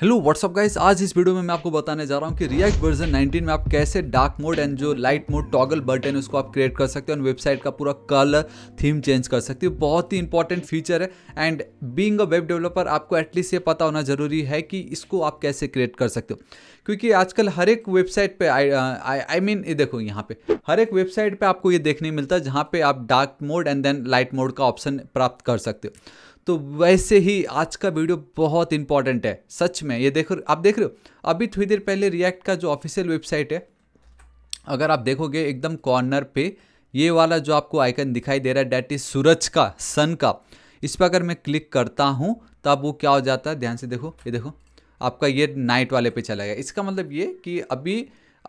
Hello what's up guys आज इस video में मैं आपको बताने जा रहा हूँ कि रिएक्ट वर्जन 19 में आप कैसे डार्क मोड एंड जो लाइट मोड टॉगल बटन है उसको आप क्रिएट कर सकते हो और वेबसाइट का पूरा कलर थीम चेंज कर सकते हो बहुत ही इंपॉर्टेंट फीचर है and being a web developer आपको एटलीस्ट ये पता होना जरूरी है कि इसको आप कैसे क्रिएट कर सकते हो क्योंकि आजकल हर एक वेबसाइट पर आई मीन ये देखो यहाँ पे हर एक वेबसाइट पर आपको ये देखने मिलता है जहाँ पर आप dark mode and then light mode का ऑप्शन प्राप्त कर सकते हो तो वैसे ही आज का वीडियो बहुत इंपॉर्टेंट है सच में ये देखो आप देख रहे हो अभी थोड़ी देर पहले रिएक्ट का जो ऑफिशियल वेबसाइट है अगर आप देखोगे एकदम कॉर्नर पे ये वाला जो आपको आइकन दिखाई दे रहा है डैट इज सूरज का सन का इस पर अगर मैं क्लिक करता हूँ तब वो क्या हो जाता है ध्यान से देखो ये देखो आपका ये नाइट वाले पे चला गया इसका मतलब ये कि अभी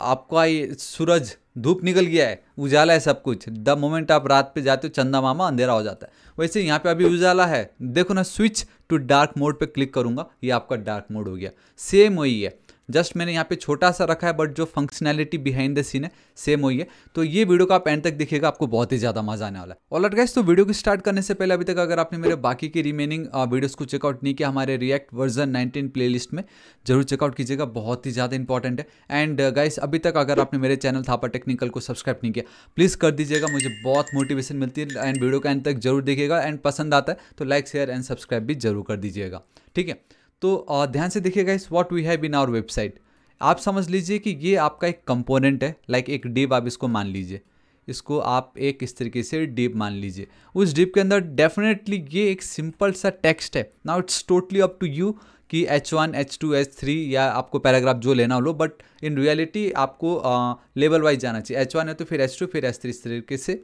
आपका ये सूरज धूप निकल गया है उजाला है सब कुछ द मोमेंट आप रात पे जाते हो चंदा मामा अंधेरा हो जाता है वैसे यहाँ पे अभी उजाला है देखो ना स्विच टू डार्क मोड पे क्लिक करूँगा ये आपका डार्क मोड हो गया सेम वही है जस्ट मैंने यहाँ पे छोटा सा रखा है बट जो फंक्शनैलिटी बिहाइंड द सीन है सेम वही है तो ये वीडियो का आप एंड तक देखिएगा आपको बहुत ही ज़्यादा मजा आने वाला है ऑलर गाइस तो वीडियो को स्टार्ट करने से पहले अभी तक अगर आपने मेरे बाकी के रिमेनिंग वीडियोज़ को चेकआउट नहीं किया हमारे रिएक्ट वर्जन नाइनटीन प्ले में जरूर चेकआउट कीजिएगा बहुत ही ज़्यादा इंपॉर्टेंट है एंड गाइस uh, अभी तक अगर आपने मेरे चैनल थापा टेक्निकल को सब्सक्राइब नहीं किया प्लीज़ कर दीजिएगा मुझे बहुत मोटिवेशन मिलती है एंड वीडियो का एंड तक जरूर देखिएगा एंड पसंद आता है तो लाइक शेयर एंड सब्सक्राइब भी जरूर कर दीजिएगा ठीक है तो ध्यान से देखिएगा इस what we have in our website आप समझ लीजिए कि ये आपका एक कंपोनेंट है लाइक एक डिप आप इसको मान लीजिए इसको आप एक इस तरीके से डिप मान लीजिए उस डिप के अंदर डेफिनेटली ये एक सिंपल सा टेक्स्ट है now it's totally up to you कि H one H two H three या आपको पैराग्राफ जो लेना हो लो बट इन रियलिटी आपको लेवल वाइज जाना चाहिए एच वन है तो फिर एच टू फिर एच थ्री इस तरीके से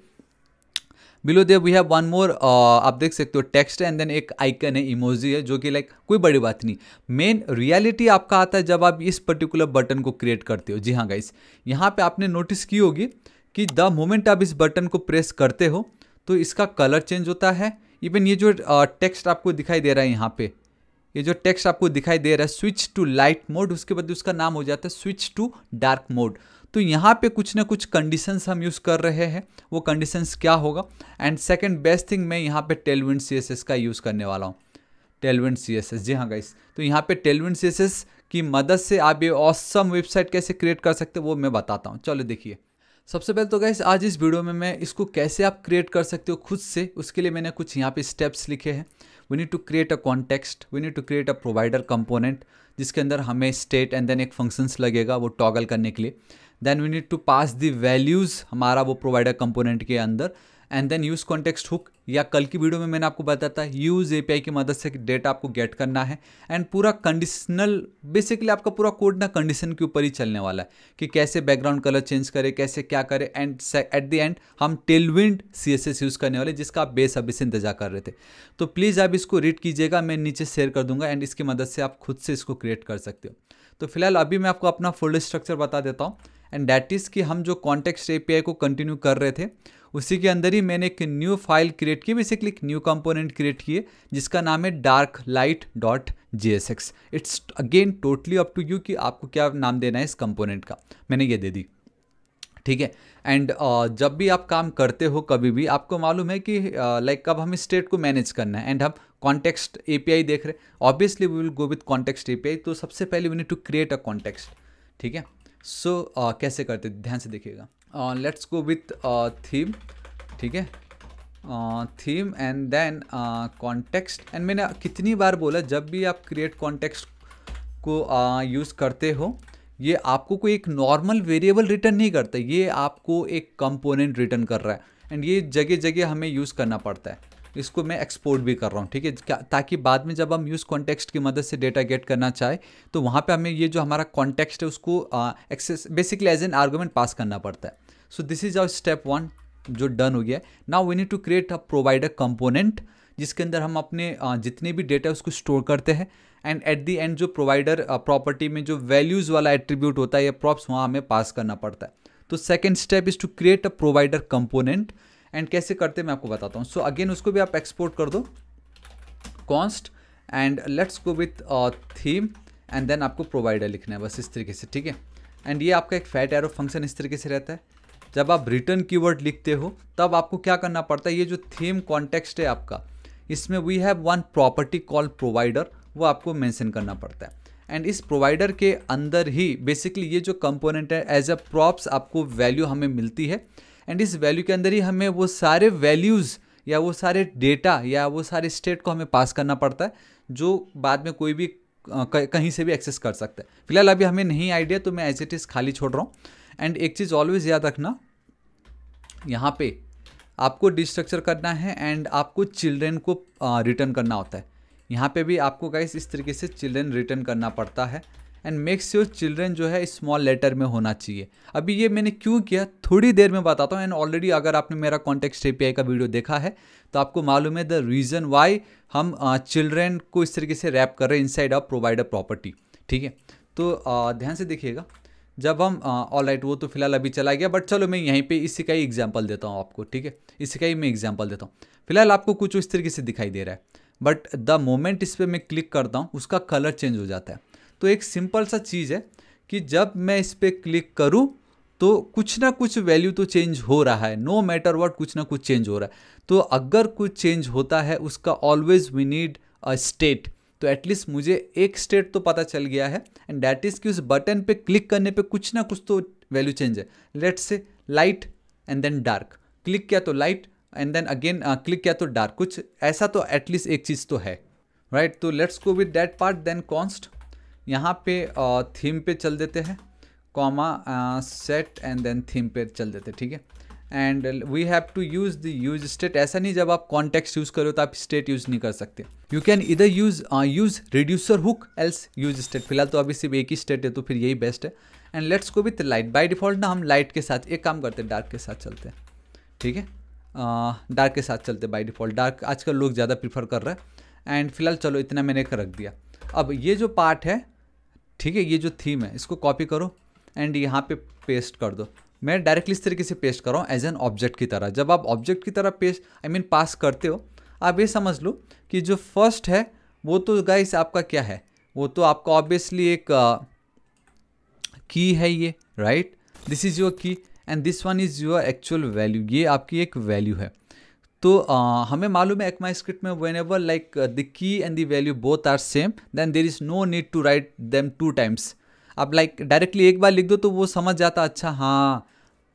below div we have one more आप देख सकते हो टेक्स्ट एंड देन एक आइकन है इमोजी है जो कि लाइक कोई बड़ी बात नहीं मेन रियलिटी आपका आता है जब आप इस पर्टिकुलर बटन को क्रिएट करते हो जी हाँ गाइस यहाँ पे आपने नोटिस की होगी कि द मोमेंट आप इस बटन को प्रेस करते हो तो इसका कलर चेंज होता है इवन ये जो टेक्स्ट uh, आपको दिखाई दे रहा है यहाँ पे ये जो टेक्स्ट आपको दिखाई दे रहा है स्विच टू लाइट मोड उसके बाद उसका नाम हो जाता है स्विच टू डार्क मोड तो यहाँ पे कुछ ना कुछ कंडीशंस हम यूज़ कर रहे हैं वो कंडीशंस क्या होगा एंड सेकंड बेस्ट थिंग मैं यहाँ पे टेलविन सी का यूज़ करने वाला हूँ टेलविन सी जी हाँ गाइस तो यहाँ पे टेलविन सी की मदद से आप ये ऑसम वेबसाइट कैसे क्रिएट कर सकते हो वो मैं बताता हूँ चलो देखिए सबसे पहले तो गाइस आज इस वीडियो में मैं इसको कैसे आप क्रिएट कर सकते हो खुद से उसके लिए मैंने कुछ यहाँ पे स्टेप्स लिखे हैं we need to create a context we need to create a provider component जिसके अंदर हमें स्टेट एंड देन एक फंक्शंस लगेगा वो टॉगल करने के लिए then we need to pass the values हमारा वो प्रोवाइडर कंपोनेंट के अंदर and then use context hook या कल की वीडियो में मैंने आपको बताया था यूज़ एपीआई की मदद से डेटा आपको गेट करना है एंड पूरा कंडीशनल बेसिकली आपका पूरा कोड ना कंडीशन के ऊपर ही चलने वाला है कि कैसे बैकग्राउंड कलर चेंज करें कैसे क्या करें एंड एट द एंड हम टेलविंड सी यूज़ करने वाले जिसका आप अभी से इंतजार कर रहे थे तो प्लीज़ आप इसको रीड कीजिएगा मैं नीचे शेयर कर दूंगा एंड इसकी मदद से आप खुद से इसको क्रिएट कर सकते हो तो फिलहाल अभी मैं आपको अपना फोल्डर स्ट्रक्चर बता देता हूँ एंड डैट इज़ कि हम जो कॉन्टेक्स्ट ए को कंटिन्यू कर रहे थे उसी के अंदर ही मैंने एक न्यू फाइल क्रिएट की बेसिकली एक न्यू कंपोनेंट क्रिएट किए जिसका नाम है dark light dot J S X it's again totally up to you कि आपको क्या नाम देना है इस कंपोनेंट का मैंने ये दे दी ठीक है एंड uh, जब भी आप काम करते हो कभी भी आपको मालूम है कि लाइक uh, like, अब हम स्टेट को मैनेज करना है एंड हम कॉन्टेक्स्ट एपीआई देख रहे हैं obviously we will go with context API तो सबसे पहले we need to create a context ठीक है सो so, uh, कैसे करते ध्यान से देखिएगा लेट्स गो विथ थीम ठीक है theme and then context and मैंने कितनी बार बोला जब भी आप क्रिएट कॉन्टेक्स्ट को यूज़ uh, करते हो ये आपको कोई एक नॉर्मल वेरिएबल रिटर्न नहीं करता ये आपको एक कंपोनेंट रिटर्न कर रहा है एंड ये जगह जगह हमें यूज़ करना पड़ता है इसको मैं एक्सपोर्ट भी कर रहा हूँ ठीक है ताकि बाद में जब हम यूज़ कॉन्टेक्स्ट की मदद से डेटा गेट करना चाहे तो वहाँ पर हमें ये जो हमारा कॉन्टेक्स्ट है उसको access basically as an argument pass करना पड़ता है so this is our step one जो डन हो गया now we need to create a provider component जिसके अंदर हम अपने जितने भी डेटा उसको स्टोर करते हैं एंड एट दी एंड जो प्रोवाइडर प्रॉपर्टी में जो वैल्यूज़ वाला एट्रीब्यूट होता है या प्रॉप्स वहाँ हमें पास करना पड़ता है तो second step is to create a provider component and कैसे करते मैं आपको बताता हूँ सो अगेन उसको भी आप एक्सपोर्ट कर दो const and let's go with theme and then आपको प्रोवाइडर लिखना है बस इस तरीके से ठीक है एंड ये आपका एक फैट एरो फंक्शन इस तरीके से रहता है जब आप रिटर्न कीवर्ड लिखते हो तब आपको क्या करना पड़ता है ये जो थीम कॉन्टेक्स्ट है आपका इसमें we have one property call provider वो आपको मेंशन करना पड़ता है एंड इस प्रोवाइडर के अंदर ही बेसिकली ये जो कंपोनेंट है एज अ प्रॉप्स आपको वैल्यू हमें मिलती है एंड इस वैल्यू के अंदर ही हमें वो सारे वैल्यूज़ या वो सारे डेटा या वो सारे स्टेट को हमें पास करना पड़ता है जो बाद में कोई भी कहीं से भी एक्सेस कर सकता है फिलहाल अभी हमें नहीं आइडिया तो मैं एज इट इज़ खाली छोड़ रहा हूँ एंड एक चीज़ ऑलवेज याद रखना यहाँ पे आपको डिस्ट्रक्चर करना है एंड आपको चिल्ड्रेन को रिटर्न करना होता है यहाँ पे भी आपको गाइस इस तरीके से चिल्ड्रेन रिटर्न करना पड़ता है एंड मेक्स योर चिल्ड्रेन जो है स्मॉल लेटर में होना चाहिए अभी ये मैंने क्यों किया थोड़ी देर में बताता हूँ एंड ऑलरेडी अगर आपने मेरा कॉन्टेक्स्ट ए का वीडियो देखा है तो आपको मालूम है द रीज़न वाई हम चिल्ड्रेन को इस तरीके से रैप कर रहे हैं inside of provider property ठीक है तो ध्यान से देखिएगा जब हम ऑल राइट वो तो फिलहाल अभी चला गया बट चलो मैं यहीं पे इसी का ही एग्जाम्पल देता हूँ आपको ठीक है इसी का ही मैं एग्जाम्पल देता हूँ फिलहाल आपको कुछ इस तरीके से दिखाई दे रहा है बट द मोमेंट इस पर मैं क्लिक करता हूँ उसका कलर चेंज हो जाता है तो एक सिंपल सा चीज़ है कि जब मैं इस पर क्लिक करूँ तो कुछ ना कुछ वैल्यू तो चेंज हो रहा है नो मैटर वॉट कुछ ना कुछ चेंज हो रहा है तो अगर कुछ चेंज होता है उसका always we need a state तो एटलीस्ट मुझे एक स्टेट तो पता चल गया है एंड डैट इज़ कि उस बटन पे क्लिक करने पे कुछ ना कुछ तो वैल्यू चेंज है let's say light and then dark click किया तो light and then again click किया तो डार्क कुछ ऐसा तो एटलीस्ट एक चीज़ तो है राइट right? तो let's go with that part then const यहाँ पे थीम पे चल देते हैं comma set and then theme पे चल देते हैं ठीक है and we have to use the use state ऐसा नहीं जब आप कॉन्टेक्स्ट यूज़ करो तो आप स्टेट यूज़ नहीं कर सकते यू कैन इधर use use reducer hook else use state फिलहाल तो अभी सिर्फ एक ही स्टेट है तो फिर यही बेस्ट है and let's go with light by default ना हम लाइट के साथ एक काम करते हैं डार्क के साथ चलते हैं ठीक है डार्क के साथ चलते बाई डिफ़ॉल्ट डार्क आजकल लोग ज़्यादा प्रीफर कर रहे हैं एंड फिलहाल चलो इतना मैंने एक रख दिया अब ये जो पार्ट है ठीक है ये जो थीम है इसको कॉपी करो एंड यहाँ पे पेस्ट कर दो मैं डायरेक्टली इस तरीके से पेस्ट कर रहा हूँ एज एन ऑब्जेक्ट की तरह जब आप ऑब्जेक्ट की तरह paste I I mean mean, pass करते हो आप ये समझ लो कि जो फर्स्ट है वो तो गाइस आपका क्या है वो तो आपका ऑब्वियसली एक की uh, है ये right this is your key and this one is your actual value ये आपकी एक वैल्यू है तो हमें मालूम है स्क्रिप्ट में whenever like the key and the value both are same then there is no need to write them two times आप लाइक like, डायरेक्टली uh, एक बार लिख दो तो वो समझ जाता अच्छा हाँ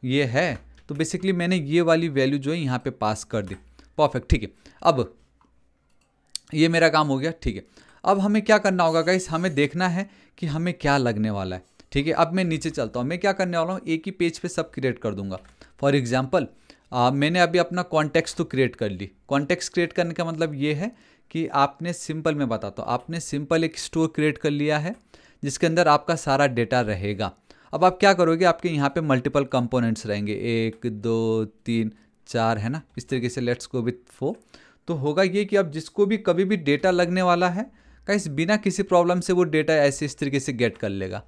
ये है तो बेसिकली मैंने ये वाली वैल्यू जो है यहाँ पे पास कर दी परफेक्ट ठीक है अब ये मेरा काम हो गया ठीक है अब हमें क्या करना होगा गाइस हमें देखना है कि हमें क्या लगने वाला है ठीक है अब मैं नीचे चलता हूँ मैं क्या करने वाला हूँ एक ही पेज पे सब क्रिएट कर दूंगा फॉर एग्जाम्पल आ, मैंने अभी अपना कॉन्टेक्स्ट तो क्रिएट कर ली कॉन्टेक्स्ट क्रिएट करने का मतलब ये है कि आपने सिंपल में बताता हूँ आपने सिंपल एक स्टोर क्रिएट कर लिया है जिसके अंदर आपका सारा डेटा रहेगा अब आप क्या करोगे आपके यहाँ पे मल्टीपल कंपोनेंट्स रहेंगे एक दो तीन चार है ना इस तरीके से लेट्स गो विथ फोर तो होगा ये कि अब जिसको भी कभी भी डेटा लगने वाला है कहीं बिना किसी प्रॉब्लम से वो डेटा ऐसे इस तरीके से गेट कर लेगा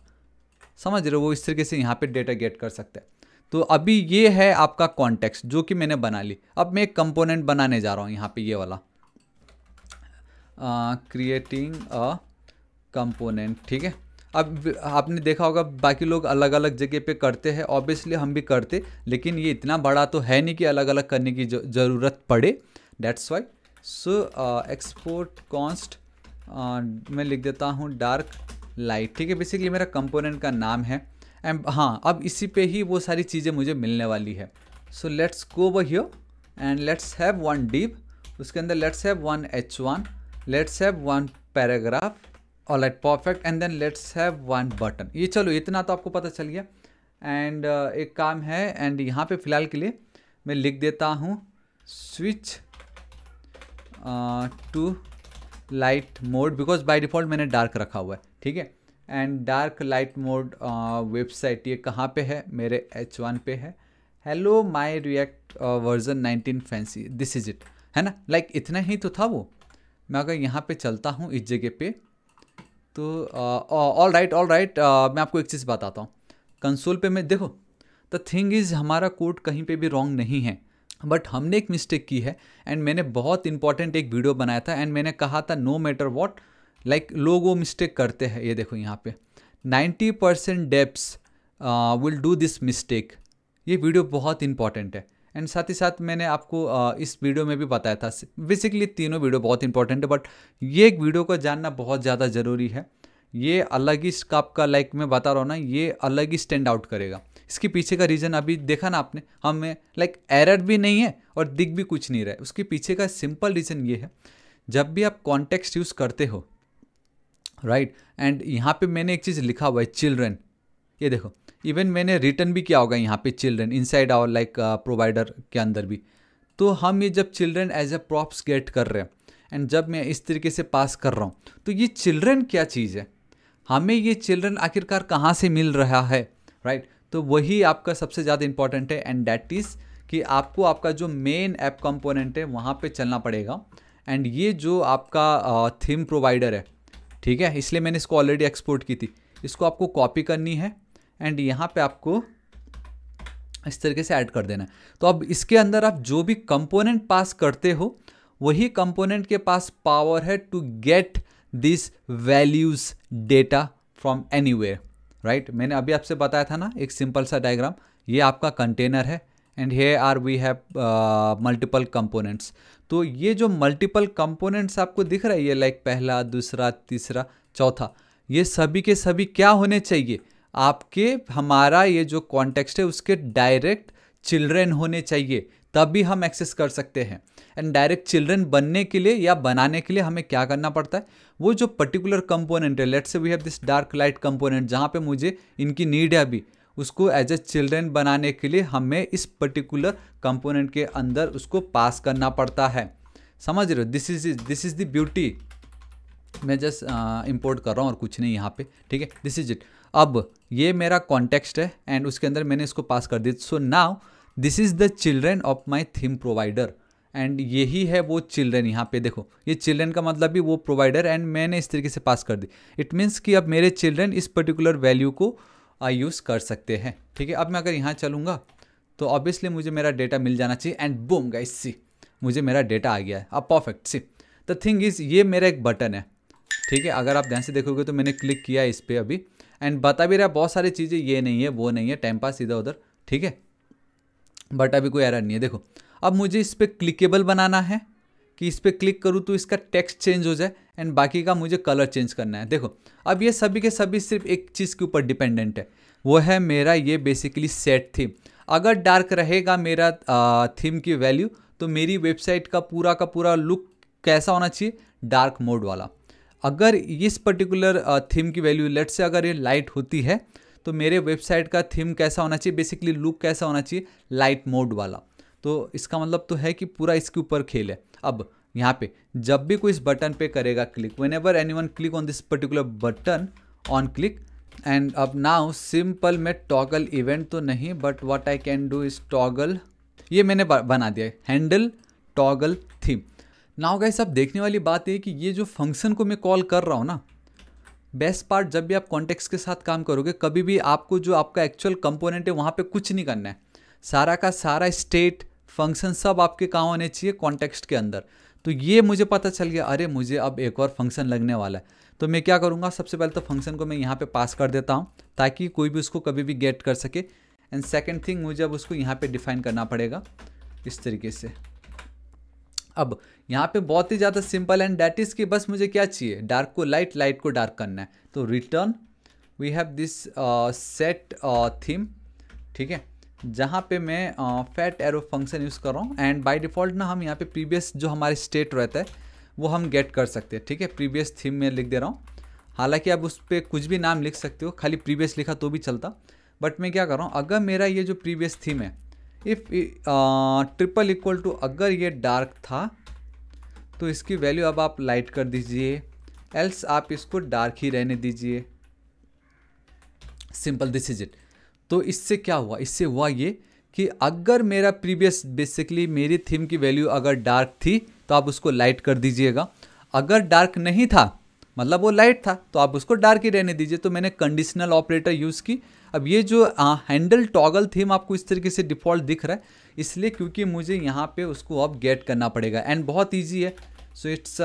समझ रहे हो वो इस तरीके से यहाँ पे डेटा गेट कर सकते हैं तो अभी ये है आपका कॉन्टेक्स्ट जो कि मैंने बना ली अब मैं एक कंपोनेंट बनाने जा रहा हूँ यहाँ पे ये वाला क्रिएटिंग अ कंपोनेंट ठीक है अब आपने देखा होगा बाकी लोग अलग अलग जगह पे करते हैं ऑब्वियसली हम भी करते लेकिन ये इतना बड़ा तो है नहीं कि अलग अलग करने की ज़रूरत पड़े that's why so export const मैं लिख देता हूँ डार्क लाइट ठीक है बेसिकली मेरा कंपोनेंट का नाम है एंड हाँ अब इसी पे ही वो सारी चीज़ें मुझे मिलने वाली है सो लेट्स गो बहियो and let's have one div उसके अंदर let's have one H one let's have one paragraph और light perfect and then let's have one button ये चलो इतना तो आपको पता चल गया एंड uh, एक काम है एंड यहाँ पे फ़िलहाल के लिए मैं लिख देता हूँ switch to light mode because by default मैंने डार्क रखा हुआ है ठीक है and dark light mode website ये कहाँ पे है मेरे एच वन पे है hello my React version nineteen fancy this is it है ना लाइक like, इतना ही तो था वो मैं अगर यहाँ पे चलता हूँ इस जगह पे तो ऑल राइट ऑल राइट मैं आपको एक चीज़ बताता हूँ कंसोल पे मैं देखो द थिंग इज़ हमारा कोड कहीं पे भी रॉन्ग नहीं है बट हमने एक मिस्टेक की है एंड मैंने बहुत इंपॉर्टेंट एक वीडियो बनाया था एंड मैंने कहा था no matter what like like, लोग वो मिस्टेक करते हैं ये देखो यहाँ पे 90% percent devs will do this mistake ये वीडियो बहुत इंपॉर्टेंट है एंड साथ ही साथ मैंने आपको uh, इस वीडियो में भी बताया था बेसिकली तीनों वीडियो बहुत इंपॉर्टेंट है बट ये एक वीडियो को जानना बहुत ज़्यादा ज़रूरी है ये अलग ही स्काप का लाइक मैं बता रहा हूँ ना ये अलग ही स्टैंड आउट करेगा इसके पीछे का रीज़न अभी देखा ना आपने हमें लाइक एरर भी नहीं है और दिख भी कुछ नहीं रहा है उसके पीछे का सिंपल रीज़न ये है जब भी आप कॉन्टेक्स्ट यूज़ करते हो राइट एंड यहाँ पे मैंने एक चीज़ लिखा हुआ है चिल्ड्रेन ये देखो इवन मैंने रिटर्न भी किया होगा यहाँ पे in inside our like provider के अंदर भी तो हम ये जब children as a props get कर रहे हैं एंड जब मैं इस तरीके से पास कर रहा हूँ तो ये चिल्ड्रेन क्या चीज़ है हमें ये चिल्ड्रन आखिरकार कहाँ से मिल रहा है राइट right? तो वही आपका सबसे ज़्यादा इंपॉर्टेंट है एंड डैट इज़ कि आपको आपका जो मेन ऐप कंपोनेंट है वहाँ पे चलना पड़ेगा एंड ये जो आपका थीम uh, प्रोवाइडर है ठीक है इसलिए मैंने इसको ऑलरेडी एक्सपोर्ट की थी इसको आपको कॉपी करनी है एंड यहाँ पे आपको इस तरीके से ऐड कर देना है तो अब इसके अंदर आप जो भी कंपोनेंट पास करते हो वही कंपोनेंट के पास पावर है to get this values data from any right मैंने अभी आपसे बताया था ना एक सिंपल सा डायग्राम ये आपका कंटेनर है and here we have multiple components तो ये जो मल्टीपल कंपोनेंट्स आपको दिख रही है लाइक पहला दूसरा तीसरा चौथा ये सभी के सभी क्या होने चाहिए आपके हमारा ये जो कॉन्टेक्स्ट है उसके डायरेक्ट चिल्ड्रेन होने चाहिए तभी हम एक्सेस कर सकते हैं एंड डायरेक्ट चिल्ड्रेन बनने के लिए या बनाने के लिए हमें क्या करना पड़ता है वो जो पर्टिकुलर कंपोनेंट है let's we have this dark light component जहाँ पे मुझे इनकी नीड है अभी उसको एज ए चिल्ड्रेन बनाने के लिए हमें इस पर्टिकुलर कंपोनेंट के अंदर उसको पास करना पड़ता है समझ रहे हो this is this is the beauty मैं जस्ट इंपोर्ट कर रहा हूँ और कुछ नहीं यहाँ पे ठीक है दिस इज इट अब ये मेरा कॉन्टेक्स्ट है एंड उसके अंदर मैंने इसको पास कर दिया so now this is the children of my theme provider and यही है वो चिल्ड्रेन यहाँ पे देखो ये चिल्ड्रेन का मतलब भी वो प्रोवाइडर एंड मैंने इस तरीके से पास कर दी इट मीन्स कि अब मेरे चिल्ड्रेन इस पर्टिकुलर वैल्यू को यूज़ कर सकते हैं ठीक है अब मैं अगर यहाँ चलूँगा तो ऑब्वियसली मुझे मेरा डेटा मिल जाना चाहिए एंड बूम गाइस सी मुझे मेरा डेटा आ गया है अब perfect see the thing is ये मेरा एक बटन है ठीक है अगर आप ध्यान से देखोगे तो मैंने क्लिक किया इस पर अभी एंड बता भी रहा बहुत सारी चीज़ें ये नहीं है वो नहीं है टाइम पास इधर उधर ठीक है बट अभी कोई एरर नहीं है देखो अब मुझे इस पर क्लिकेबल बनाना है कि इस पर क्लिक करूँ तो इसका टेक्स्ट चेंज हो जाए एंड बाकी का मुझे कलर चेंज करना है देखो अब ये सभी के सभी सिर्फ एक चीज़ के ऊपर डिपेंडेंट है वो है मेरा ये बेसिकली सेट थीम अगर डार्क रहेगा मेरा थीम की वैल्यू तो मेरी वेबसाइट का पूरा का पूरा लुक कैसा होना चाहिए डार्क मोड वाला अगर इस पर्टिकुलर थीम की वैल्यू लेट से अगर ये लाइट होती है तो मेरे वेबसाइट का थीम कैसा होना चाहिए बेसिकली लुक कैसा होना चाहिए लाइट मोड वाला तो इसका मतलब तो है कि पूरा इसके ऊपर खेल है अब यहाँ पे जब भी कोई इस बटन पे करेगा click whenever anyone click on this particular button on click and अब नाउ सिंपल मैं टॉगल इवेंट तो नहीं but what I can do is toggle ये मैंने बना दिया handle toggle theme now guys आप देखने वाली बात है कि ये जो फंक्शन को मैं कॉल कर रहा हूँ ना बेस्ट पार्ट जब भी आप कॉन्टेक्स के साथ काम करोगे कभी भी आपको जो आपका एक्चुअल कंपोनेंट है वहाँ पे कुछ नहीं करना है सारा का सारा स्टेट फंक्शन सब आपके काम आने चाहिए कॉन्टेक्स्ट के अंदर तो ये मुझे पता चल गया अरे मुझे अब एक और फंक्शन लगने वाला है तो मैं क्या करूँगा सबसे पहले तो फंक्शन को मैं यहाँ पे पास कर देता हूँ ताकि कोई भी उसको कभी भी गेट कर सके एंड सेकेंड थिंग मुझे अब उसको यहाँ पे डिफाइन करना पड़ेगा इस तरीके से अब यहाँ पे बहुत ही ज़्यादा सिंपल एंड डैट इज़ कि बस मुझे क्या चाहिए डार्क को लाइट लाइट को डार्क करना है तो return we have this set theme ठीक है जहाँ पे मैं फैट एरो फंक्शन यूज़ कर रहा हूँ एंड बाय डिफ़ॉल्ट ना हम यहाँ पे प्रीवियस जो हमारे स्टेट रहता है वो हम गेट कर सकते हैं ठीक है प्रीवियस थीम में लिख दे रहा हूँ हालांकि आप उस पर कुछ भी नाम लिख सकते हो खाली प्रीवियस लिखा तो भी चलता बट मैं क्या कर रहा हूँ अगर मेरा ये जो प्रीवियस थीम है इफ़ ट्रिपल इक्वल टू अगर ये डार्क था तो इसकी वैल्यू अब आप लाइट कर दीजिए एल्स आप इसको डार्क ही रहने दीजिए सिंपल दिस इज इट तो इससे क्या हुआ इससे हुआ ये कि अगर मेरा प्रीवियस बेसिकली मेरी थीम की वैल्यू अगर डार्क थी तो आप उसको लाइट कर दीजिएगा अगर डार्क नहीं था मतलब वो लाइट था तो आप उसको डार्क ही रहने दीजिए तो मैंने कंडीशनल ऑपरेटर यूज़ की अब ये जो हैंडल टॉगल थीम आपको इस तरीके से डिफ़ॉल्ट दिख रहा है इसलिए क्योंकि मुझे यहाँ पे उसको अब गेट करना पड़ेगा एंड बहुत इजी है सो इट्स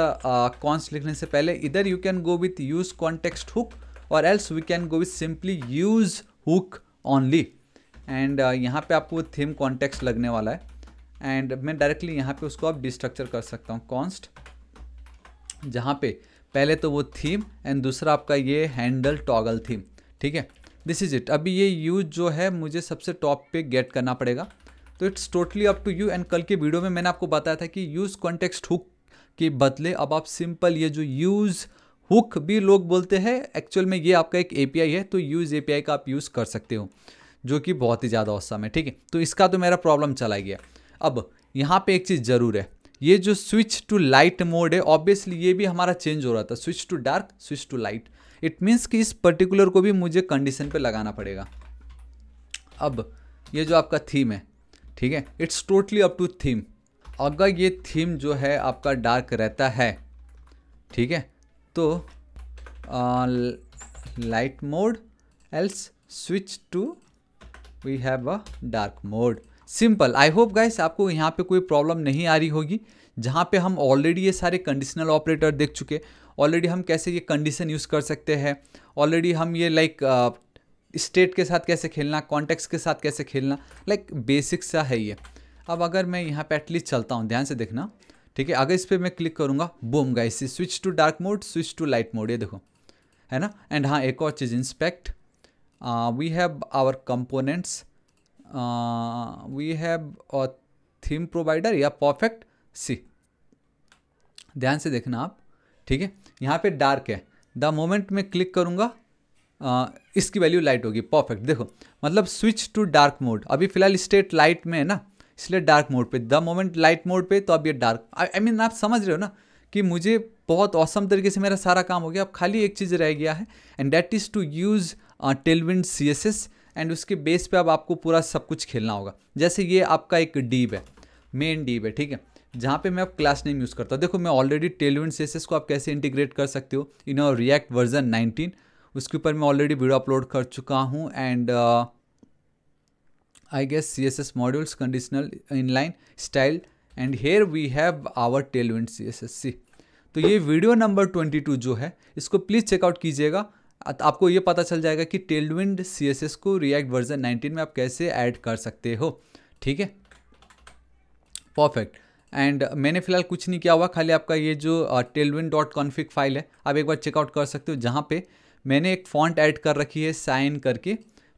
कॉन्स लिखने से पहले इधर you can go with use context hook और else we can go with simply use hook only and uh, यहाँ पे आपको थीम कॉन्टेक्स्ट लगने वाला है एंड मैं डायरेक्टली यहाँ पे उसको आप डिस्ट्रक्चर कर सकता हूँ कॉन्स्ट जहाँ पे पहले तो वो थीम एंड दूसरा आपका ये हैंडल टॉगल थीम ठीक है दिस इज़ इट अभी ये यूज जो है मुझे सबसे टॉप पे गेट करना पड़ेगा तो it's totally up to you and कल के वीडियो में मैंने आपको बताया था कि यूज़ कॉन्टेक्स्ट हुक के बदले अब आप सिंपल ये जो यूज़ हुक भी लोग बोलते हैं एक्चुअल में ये आपका एक एपीआई है तो यूज़ एपीआई का आप यूज़ कर सकते हो जो कि बहुत ही ज़्यादा औसम है ठीक है तो इसका तो मेरा प्रॉब्लम चला गया अब यहाँ पे एक चीज़ ज़रूर है ये जो स्विच टू लाइट मोड है ऑब्वियसली ये भी हमारा चेंज हो रहा था switch to dark switch to light it means कि इस पर्टिकुलर को भी मुझे कंडीशन पे लगाना पड़ेगा अब ये जो आपका थीम है ठीक है it's totally up to theme अगर ये थीम जो है आपका डार्क रहता है ठीक है तो light mode else switch to we have a dark mode simple I hope guys आपको यहाँ पे कोई प्रॉब्लम नहीं आ रही होगी जहाँ पे हम ऑलरेडी ये सारे कंडीशनल ऑपरेटर देख चुके ऑलरेडी हम कैसे ये कंडीशन यूज़ कर सकते हैं ऑलरेडी हम ये लाइक स्टेट uh, के साथ कैसे खेलना कॉन्टेक्स्ट के साथ कैसे खेलना लाइक like, बेसिक सा है ये अब अगर मैं यहाँ पे एटलीस्ट चलता हूँ ध्यान से देखना ठीक है अगर इस पर मैं क्लिक करूँगा boom guys switch to dark mode switch to light mode ये देखो है ना एंड हाँ एक और चीज़ inspect we have our components we have our theme provider yeah perfect see ध्यान से देखना आप ठीक है यहाँ पे डार्क है द मोमेंट मैं क्लिक करूँगा uh, इसकी वैल्यू लाइट होगी परफेक्ट देखो मतलब स्विच टू डार्क मोड अभी फ़िलहाल स्टेट लाइट में है ना इसलिए डार्क मोड पे द मोमेंट लाइट मोड पे तो अब ये डार्क आई मीन आप समझ रहे हो ना कि मुझे बहुत औसम तरीके से मेरा सारा काम हो गया अब खाली एक चीज़ रह गया है and that is to use Tailwind C S S and उसके बेस पे अब आपको पूरा सब कुछ खेलना होगा जैसे ये आपका एक डीप है मेन डीप है ठीक है जहाँ पे मैं अब क्लास नेम यूज़ करता हूँ देखो मैं ऑलरेडी टेलविंड सी को आप कैसे इंटीग्रेट कर सकते हो इन रिएक्ट वर्जन नाइनटीन उसके ऊपर मैं ऑलरेडी वीडियो अपलोड कर चुका हूँ and uh, I guess CSS modules conditional inline style and here we have our tailwind CSS see तो ये वीडियो नंबर 22 जो है इसको प्लीज़ चेकआउट कीजिएगा आपको ये पता चल जाएगा कि टेलविंड सी को रिएक्ट वर्जन 19 में आप कैसे ऐड कर सकते हो ठीक है परफेक्ट एंड मैंने फिलहाल कुछ नहीं किया हुआ खाली आपका ये जो टेलविन डॉट कॉन्फिक फाइल है आप एक बार चेकआउट कर सकते हो जहाँ पे मैंने एक फॉन्ट ऐड कर रखी है साइन करके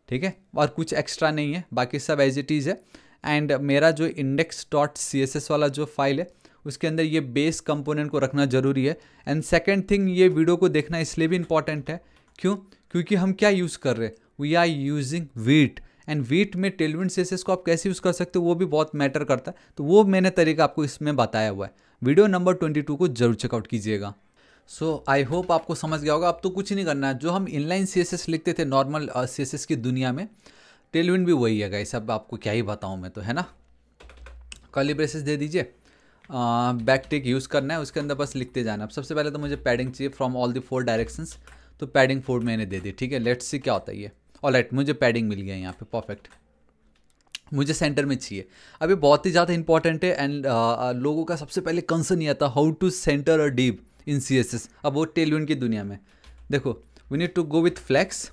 ठीक है और कुछ एक्स्ट्रा नहीं है बाकी सब एज इट इज़ है एंड मेरा जो index dot C S S वाला जो फाइल है उसके अंदर ये बेस कंपोनेंट को रखना ज़रूरी है एंड सेकेंड थिंग ये वीडियो को देखना इसलिए भी इंपॉर्टेंट है क्यों क्योंकि हम क्या यूज़ कर रहे हैं we are using Vite and Vite में टेलविंड सेसेस को आप कैसे यूज़ कर सकते हो वो भी बहुत मैटर करता है तो वो मैंने तरीका आपको इसमें बताया हुआ है वीडियो नंबर ट्वेंटी टू को जरूर चेकआउट कीजिएगा सो आई होप आपको समझ गया होगा अब तो कुछ नहीं करना है जो हम इनलाइन सी लिखते थे नॉर्मल सी uh, की दुनिया में टेलविन भी वही है गाइस अब आपको क्या ही बताऊँ मैं तो है ना ब्रेसेस दे दीजिए बैक टिक यूज़ करना है उसके अंदर बस लिखते जाना अब सबसे पहले तो मुझे पैडिंग चाहिए from all the four directions तो पैडिंग फोर मैंने दे दी ठीक है लेट्स सी क्या होता है ये और लेट मुझे पैडिंग मिल गया यहाँ पे परफेक्ट मुझे सेंटर में चाहिए अभी बहुत ही ज़्यादा इंपॉर्टेंट है एंड uh, uh, लोगों का सबसे पहले कंसर्न यह था how to center a div in C S S अब वो टेलविन की दुनिया में देखो we need to go with flex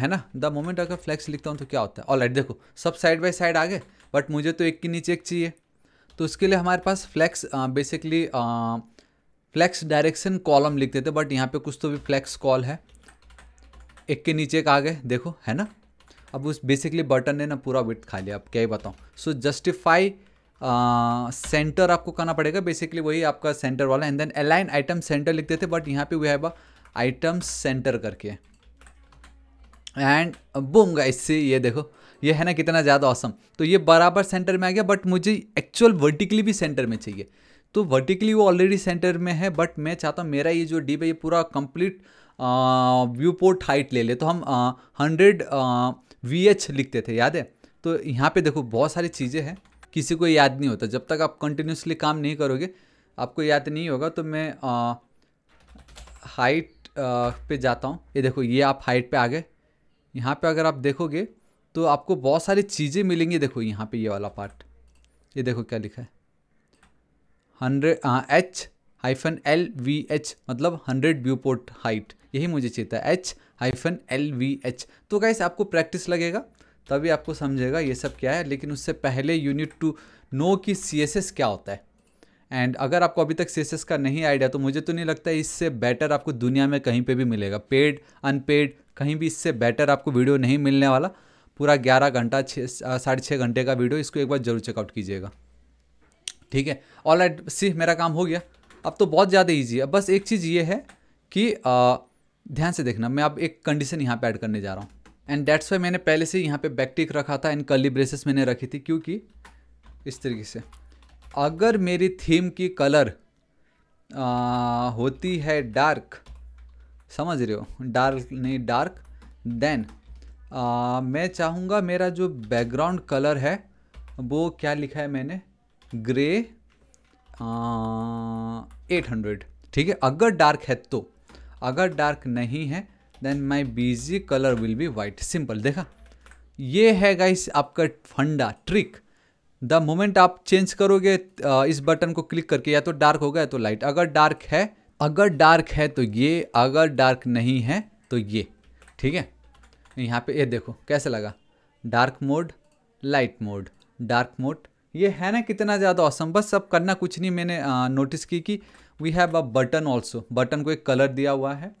है ना द मोमेंट अगर फ्लैक्स लिखता हूँ तो क्या होता है ऑल देखो सब साइड बाई साइड आ गए बट मुझे तो एक के नीचे एक चाहिए तो उसके लिए हमारे पास flex basically flex direction column लिखते थे बट यहाँ पे कुछ तो भी फ्लैक्स कॉल है एक के नीचे एक आ गए देखो है ना अब उस बेसिकली बटन ने ना पूरा विट खा लिया अब क्या ही बताऊँ सो जस्टिफाई सेंटर आपको करना पड़ेगा बेसिकली वही आपका सेंटर वाला and then align item center लिखते थे बट यहाँ पे वी हैव आइटम सेंटर करके एंड बूम गाइस से ये देखो ये है ना कितना ज़्यादा ऑसम तो ये बराबर सेंटर में आ गया बट मुझे एक्चुअल वर्टिकली भी सेंटर में चाहिए तो वर्टिकली वो ऑलरेडी सेंटर में है बट मैं चाहता हूँ मेरा ये जो डीप है ये पूरा कंप्लीट व्यू पोर्ट हाइट ले ले तो हम हंड्रेड वी एच लिखते थे याद है तो यहाँ पे देखो बहुत सारी चीज़ें हैं किसी को याद नहीं होता जब तक आप कंटिन्यूसली काम नहीं करोगे आपको याद नहीं होगा तो मैं आ, हाइट आ, पे जाता हूँ ये देखो ये आप हाइट पे आ गए यहाँ पे अगर आप देखोगे तो आपको बहुत सारी चीज़ें मिलेंगी देखो यहाँ पे ये वाला पार्ट ये देखो क्या लिखा है hundred H hyphen L V H मतलब हंड्रेड व्यू पोर्ट हाइट यही मुझे चाहिए था H hyphen L V H तो कैसे आपको प्रैक्टिस लगेगा तभी आपको समझेगा ये सब क्या है लेकिन उससे पहले यू नीड टू नो कि सी क्या होता है एंड अगर आपको अभी तक सी का नहीं आइडिया तो मुझे तो नहीं लगता इससे बेटर आपको दुनिया में कहीं पे भी मिलेगा पेड अनपेड कहीं भी इससे बेटर आपको वीडियो नहीं मिलने वाला पूरा ग्यारह घंटा छः साढ़े छः घंटे का वीडियो इसको एक बार जरूर चेकआउट कीजिएगा ठीक है ऑल राइट सी मेरा काम हो गया अब तो बहुत ज़्यादा ईजी है बस एक चीज़ ये है कि आ, ध्यान से देखना मैं अब एक कंडीशन यहाँ पर ऐड करने जा रहा हूँ एंड डेट्स वाई मैंने पहले से यहाँ पे बैकटिक रखा था एंड कली ब्रेसेस मैंने रखी थी क्योंकि इस तरीके से अगर मेरी थीम की कलर आ, होती है डार्क समझ रहे हो डार्क नहीं डार्क देन आ, मैं चाहूँगा मेरा जो बैकग्राउंड कलर है वो क्या लिखा है मैंने ग्रे एट हंड्रेड ठीक है अगर डार्क है तो अगर डार्क नहीं है then my BG colour will be white simple देखा ये है गाइस आपका फंडा ट्रिक द मोमेंट आप चेंज करोगे uh, इस बटन को क्लिक करके या तो डार्क होगा या तो लाइट अगर डार्क है अगर डार्क है तो ये अगर डार्क नहीं है तो ये ठीक है यहाँ पे ये देखो कैसे लगा dark mode light mode dark mode ये है ना कितना ज़्यादा औसम बस सब करना कुछ नहीं मैंने नोटिस uh, की कि we have a button also button को एक कलर दिया हुआ है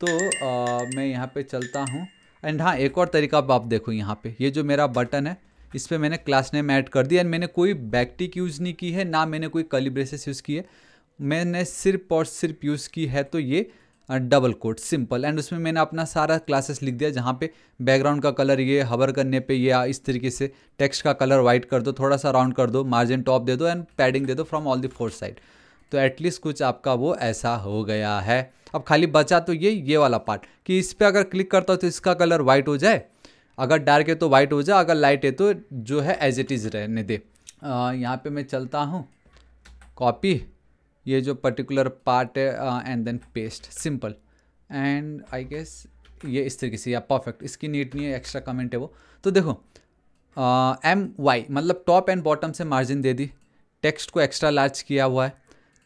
तो आ, मैं यहाँ पे चलता हूँ एंड हाँ एक और तरीका आप देखो यहाँ पे ये जो मेरा बटन है इस पर मैंने क्लास नेम ऐड कर दिया एंड मैंने कोई बैकटिक यूज़ नहीं की है ना मैंने कोई ब्रेसेस यूज़ की है मैंने सिर्फ और सिर्फ यूज़ की है तो ये डबल कोट सिंपल एंड उसमें मैंने अपना सारा क्लासेस लिख दिया जहाँ पे बैकग्राउंड का कलर ये हवर करने पे ये इस तरीके से टेक्स्ट का कलर वाइट कर दो थोड़ा सा राउंड कर दो मार्जिन टॉप दे दो एंड पैडिंग दे दो from all the four side तो एटलीस्ट कुछ आपका वो ऐसा हो गया है अब खाली बचा तो ये ये वाला पार्ट कि इस पर अगर क्लिक करता हो तो इसका कलर वाइट हो जाए अगर डार्क है तो वाइट हो जाए अगर लाइट है तो जो है एज इट इज़ रहने दे यहाँ पे मैं चलता हूँ कॉपी ये जो पर्टिकुलर पार्ट है and then paste simple and I guess ये इस तरीके से या परफेक्ट इसकी नीट नहीं है एक्स्ट्रा कमेंट है वो तो देखो एम वाई मतलब टॉप एंड बॉटम से मार्जिन दे दी टेक्स्ट को एक्स्ट्रा लार्ज किया हुआ है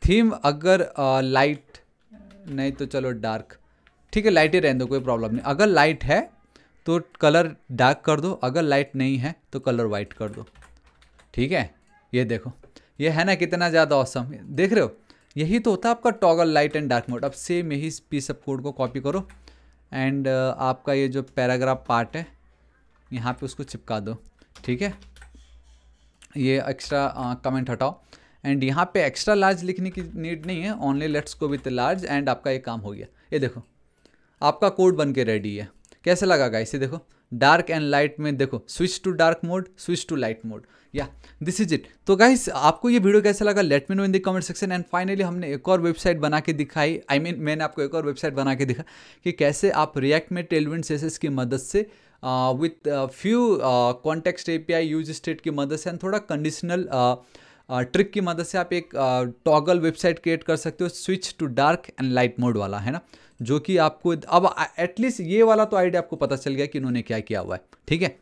थीम अगर लाइट नहीं तो चलो डार्क ठीक है लाइट ही रहने दो कोई प्रॉब्लम नहीं अगर लाइट है तो कलर डार्क कर दो अगर लाइट नहीं है तो कलर वाइट कर दो ठीक है ये देखो ये है ना कितना ज़्यादा औसम देख रहे हो यही तो होता है आपका toggle light and dark mode अब सेम यही पीस ऑफ कोड को कॉपी करो एंड uh, आपका ये जो पैराग्राफ पार्ट है यहाँ पे उसको चिपका दो ठीक है ये एक्स्ट्रा कमेंट uh, हटाओ एंड यहाँ पे एक्स्ट्रा लार्ज लिखने की नीड नहीं है only let's go with large and आपका ये काम हो गया ये देखो आपका कोड बन के रेडी है कैसे लगा गाइस ये देखो डार्क एंड लाइट में देखो switch to dark mode switch to light mode yeah this is it तो गाइस आपको ये वीडियो कैसा लगा let me know in the comment section and finally हमने एक और वेबसाइट बना के दिखाई आई I मीन mean, मैंने आपको एक और वेबसाइट बना के दिखा कि कैसे आप रिएक्ट में टेलविन सेसेस की मदद से with few context A P I use state की मदद से एंड थोड़ा कंडीशनल uh, ट्रिक की मदद से आप एक टॉगल वेबसाइट क्रिएट कर सकते हो switch to dark and light mode वाला है ना जो कि आपको अब एटलीस्ट ये वाला तो आइडिया आपको पता चल गया कि इन्होंने क्या किया हुआ है ठीक है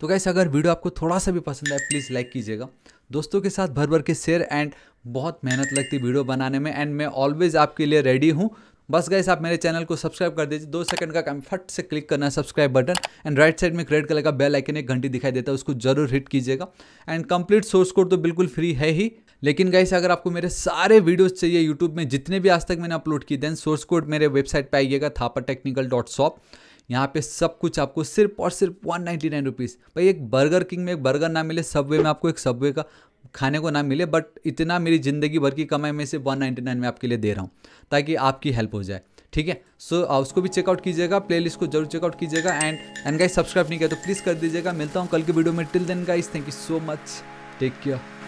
तो कैसे अगर वीडियो आपको थोड़ा सा भी पसंद आए प्लीज़ लाइक कीजिएगा दोस्तों के साथ भर भर के शेयर एंड बहुत मेहनत लगती वीडियो बनाने में एंड मैं ऑलवेज आपके लिए रेडी हूँ बस गाइस आप मेरे चैनल को सब्सक्राइब कर दीजिए दो सेकंड का काम फट से क्लिक करना subscribe button and right side में रेड कलर का बेल आइकन एक घंटी दिखाई देता है उसको जरूर हिट कीजिएगा एंड कंप्लीट सोर्स कोड तो बिल्कुल फ्री है ही लेकिन गाइस अगर आपको मेरे सारे वीडियोस चाहिए यूट्यूब में जितने भी आज तक मैंने अपलोड किए देन सोर्स कोड मेरे वेबसाइट पर आइएगा थापा टेक्निकल डॉट शॉप यहाँ पे सब कुछ आपको सिर्फ और सिर्फ वन नाइन्टी नाइन रुपीज़ भाई एक बर्गर किंग में एक बर्गर ना मिले सबवे में आपको एक सबवे का खाने को ना मिले बट इतना मेरी ज़िंदगी भर की कमाई में से वन नाइन्टी नाइन में आपके लिए दे रहा हूँ ताकि आपकी हेल्प हो जाए ठीक है सो so, उसको भी चेकआउट कीजिएगा प्ले को जरूर चेकआउट कीजिएगा एंड एंड गाइज सब्सक्राइब नहीं किया तो प्लीज़ कर दीजिएगा मिलता हूँ कल के वीडियो में till then guys thank you so much take care